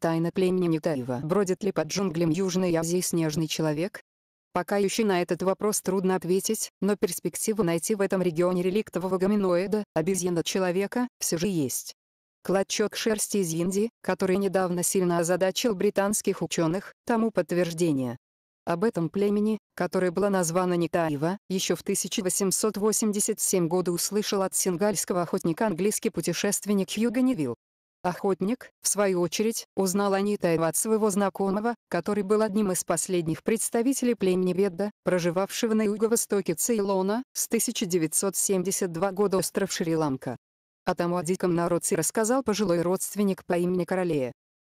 Тайна племени Нитаева. Бродит ли под джунглям Южной Азии снежный человек? Пока еще на этот вопрос трудно ответить, но перспектива найти в этом регионе реликтового гоминоида, обезьяна-человека, все же есть. Клочок шерсти из Индии, который недавно сильно озадачил британских ученых, тому подтверждение. Об этом племени, которое было названо Нитаева, еще в 1887 году услышал от сингальского охотника английский путешественник Хьюго Невилл. Охотник, в свою очередь, узнал о Нитай от своего знакомого, который был одним из последних представителей племени Ведда, проживавшего на юго-востоке Цейлона, с 1972 года остров Шри-Ланка. О тому о диком народце рассказал пожилой родственник по имени Королея.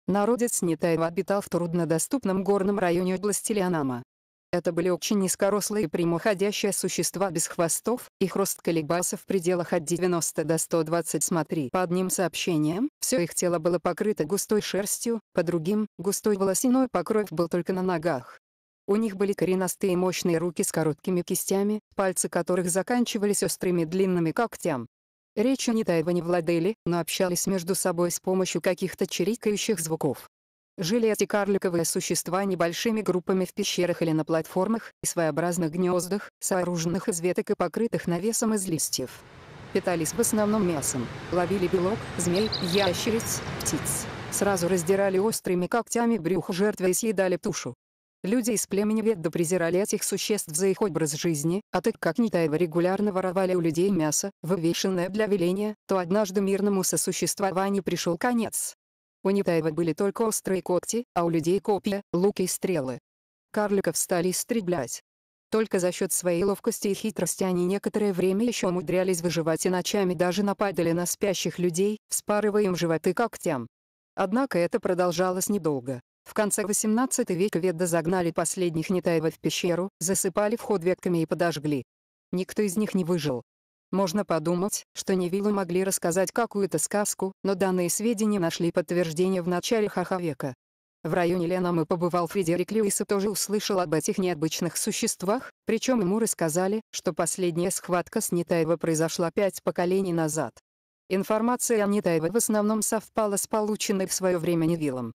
Народец Нитаева обитал в труднодоступном горном районе области Лианама, это были очень низкорослые прямоходящие существа без хвостов, их рост колебался в пределах от 90 до 120 смотри. По одним сообщениям, все их тело было покрыто густой шерстью, по другим, густой волосяной покров был только на ногах. У них были коренастые мощные руки с короткими кистями, пальцы которых заканчивались острыми длинными когтям. Речью Нитаева не владели, но общались между собой с помощью каких-то чирикающих звуков. Жили эти карликовые существа небольшими группами в пещерах или на платформах и своеобразных гнездах, сооруженных из веток и покрытых навесом из листьев. Питались в основном мясом, ловили белок, змей, ящериц, птиц. Сразу раздирали острыми когтями брюхо жертвы и съедали тушу. Люди из племени Ведда презирали этих существ за их образ жизни, а так как Нитаева регулярно воровали у людей мясо, вывешенное для веления, то однажды мирному сосуществованию пришел конец. У Нитаева были только острые когти, а у людей копья, луки и стрелы. Карликов стали истреблять. Только за счет своей ловкости и хитрости они некоторое время еще умудрялись выживать и ночами даже нападали на спящих людей, вспарывая им животы когтям. Однако это продолжалось недолго. В конце XVIII века ведда загнали последних Нетаева в пещеру, засыпали вход ветками и подожгли. Никто из них не выжил. Можно подумать, что Невилу могли рассказать какую-то сказку, но данные сведения нашли подтверждение в начале ха века. В районе Леном и побывал Фредерик Льюис и тоже услышал об этих необычных существах, причем ему рассказали, что последняя схватка с Нитаева произошла пять поколений назад. Информация о Нитаеве в основном совпала с полученной в свое время Невиллом.